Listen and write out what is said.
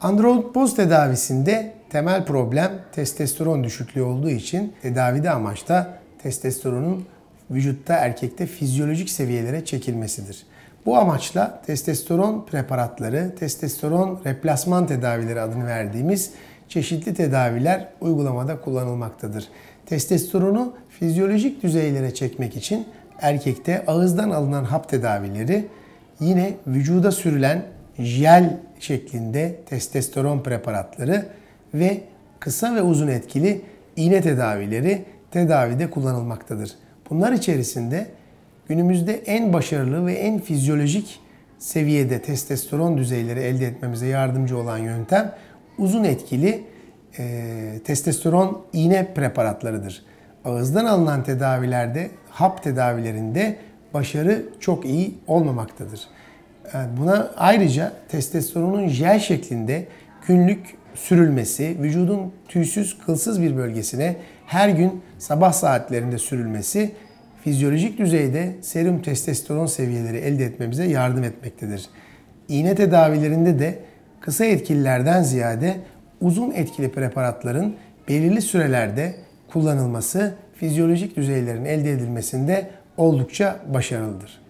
Andropoz tedavisinde temel problem testosteron düşüklüğü olduğu için tedavide amaçta testosteronun vücutta erkekte fizyolojik seviyelere çekilmesidir. Bu amaçla testosteron preparatları, testosteron replasman tedavileri adını verdiğimiz çeşitli tedaviler uygulamada kullanılmaktadır. Testosteronu fizyolojik düzeylere çekmek için erkekte ağızdan alınan hap tedavileri, yine vücuda sürülen jel şeklinde testosteron preparatları ve kısa ve uzun etkili iğne tedavileri tedavide kullanılmaktadır. Bunlar içerisinde günümüzde en başarılı ve en fizyolojik seviyede testosteron düzeyleri elde etmemize yardımcı olan yöntem uzun etkili e, testosteron iğne preparatlarıdır. Ağızdan alınan tedavilerde, hap tedavilerinde başarı çok iyi olmamaktadır buna ayrıca testosteronun jel şeklinde günlük sürülmesi, vücudun tüysüz, kılsız bir bölgesine her gün sabah saatlerinde sürülmesi fizyolojik düzeyde serum testosteron seviyeleri elde etmemize yardım etmektedir. İğne tedavilerinde de kısa etkililerden ziyade uzun etkili preparatların belirli sürelerde kullanılması fizyolojik düzeylerin elde edilmesinde oldukça başarılıdır.